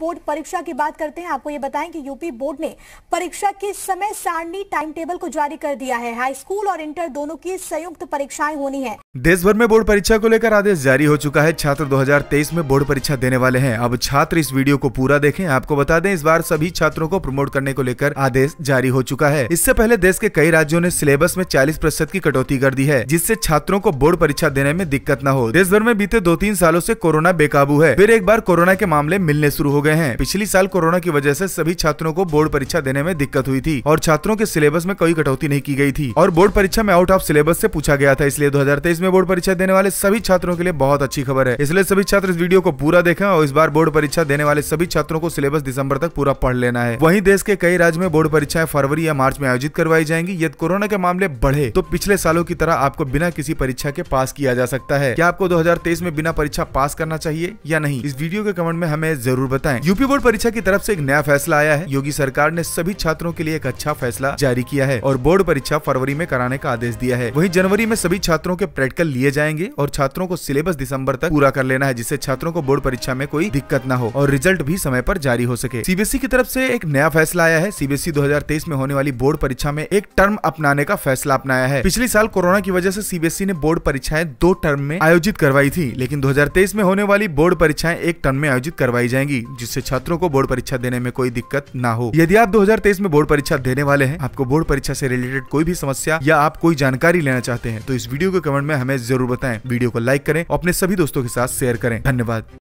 board परीक्षा की बात करते हैं आपको ये बताएं कि यूपी बोर्ड ने परीक्षा की समय सारणी टाइम टेबल को जारी कर दिया है हाई स्कूल और इंटर दोनों की संयुक्त परीक्षाएं होनी है देश भर में बोर्ड परीक्षा को लेकर आदेश जारी हो चुका है छात्र 2023 में बोर्ड परीक्षा देने वाले हैं अब छात्र इस वीडियो को पूरा देखें आपको बता दें इस बार सभी छात्रों को प्रमोट करने को लेकर आदेश जारी हो चुका है इससे पहले देश के कई राज्यों ने सिलेबस में चालीस प्रतिशत की कटौती कर दी है जिससे छात्रों को बोर्ड परीक्षा देने में दिक्कत न हो देश भर में बीते दो तीन सालों ऐसी कोरोना बेकाबू है फिर एक बार कोरोना के मामले मिलने शुरू हो गए गए हैं पिछली साल कोरोना की वजह से सभी छात्रों को बोर्ड परीक्षा देने में दिक्कत हुई थी और छात्रों के सिलेबस में कोई कटौती नहीं की गई थी और बोर्ड परीक्षा में आउट ऑफ सिलेबस से पूछा गया था इसलिए 2023 में बोर्ड परीक्षा देने वाले सभी छात्रों के लिए बहुत अच्छी खबर है इसलिए सभी छात्र इस वीडियो को पूरा देखे और इस बार बोर्ड परीक्षा देने वाले सभी छात्रों को सिलेबस दिसंबर तक पूरा पढ़ लेना है वही देश के कई राज्य में बोर्ड परीक्षाएं फरवरी या मार्च में आयोजित करवाई जाएंगी यदि कोरोना के मामले बढ़े तो पिछले सालों की तरह आपको बिना किसी परीक्षा के पास किया जा सकता है क्या आपको दो में बिना परीक्षा पास करना चाहिए या नहीं इस वीडियो के कमेंट में हमें जरूर बताए हैं यूपी बोर्ड परीक्षा की तरफ से एक नया फैसला आया है योगी सरकार ने सभी छात्रों के लिए एक अच्छा फैसला जारी किया है और बोर्ड परीक्षा फरवरी में कराने का आदेश दिया है वही जनवरी में सभी छात्रों के प्रैक्टिकल लिए जाएंगे और छात्रों को सिलेबस दिसंबर तक पूरा कर लेना है जिससे छात्रों को बोर्ड परीक्षा में कोई दिक्कत न हो और रिजल्ट भी समय आरोप जारी हो सके सीबीएसई की तरफ ऐसी एक नया फैसला आया है सीबीएसई 2023 में होने वाली बोर्ड परीक्षा में एक टर्म अपनाने का फैसला अपनाया है पिछले साल कोरोना की वजह ऐसी सीबीएसई ने बोर्ड परीक्षाएं दो टर्म में आयोजित करवाई थी लेकिन दो में होने वाली बोर्ड परीक्षाएं एक टर्म में आयोजित करवाई जाएंगी जिस जिससे छात्रों को बोर्ड परीक्षा देने में कोई दिक्कत ना हो यदि आप 2023 में बोर्ड परीक्षा देने वाले हैं आपको बोर्ड परीक्षा से रिलेटेड कोई भी समस्या या आप कोई जानकारी लेना चाहते हैं तो इस वीडियो के कमेंट में हमें जरूर बताएं वीडियो को लाइक करें अपने सभी दोस्तों के साथ शेयर करें धन्यवाद